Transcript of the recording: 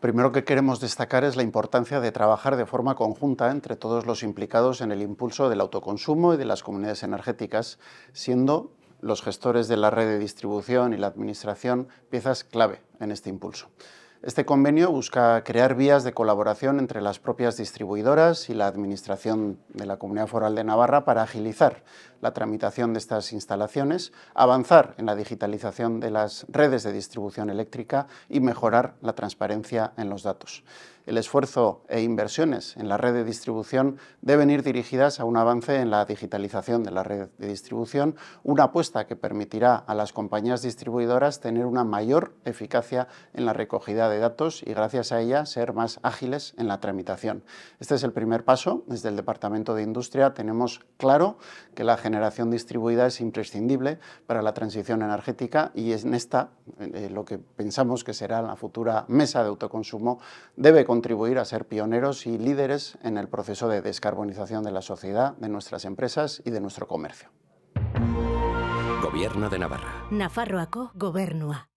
primero que queremos destacar es la importancia de trabajar de forma conjunta entre todos los implicados en el impulso del autoconsumo y de las comunidades energéticas, siendo los gestores de la red de distribución y la administración piezas clave en este impulso. Este convenio busca crear vías de colaboración entre las propias distribuidoras y la Administración de la Comunidad Foral de Navarra para agilizar la tramitación de estas instalaciones, avanzar en la digitalización de las redes de distribución eléctrica y mejorar la transparencia en los datos. El esfuerzo e inversiones en la red de distribución deben ir dirigidas a un avance en la digitalización de la red de distribución, una apuesta que permitirá a las compañías distribuidoras tener una mayor eficacia en la recogida de datos y gracias a ella ser más ágiles en la tramitación. Este es el primer paso. Desde el Departamento de Industria tenemos claro que la generación generación distribuida es imprescindible para la transición energética y en esta, lo que pensamos que será la futura mesa de autoconsumo, debe contribuir a ser pioneros y líderes en el proceso de descarbonización de la sociedad, de nuestras empresas y de nuestro comercio. Gobierno de Navarra. Nafarroaco Gobernua.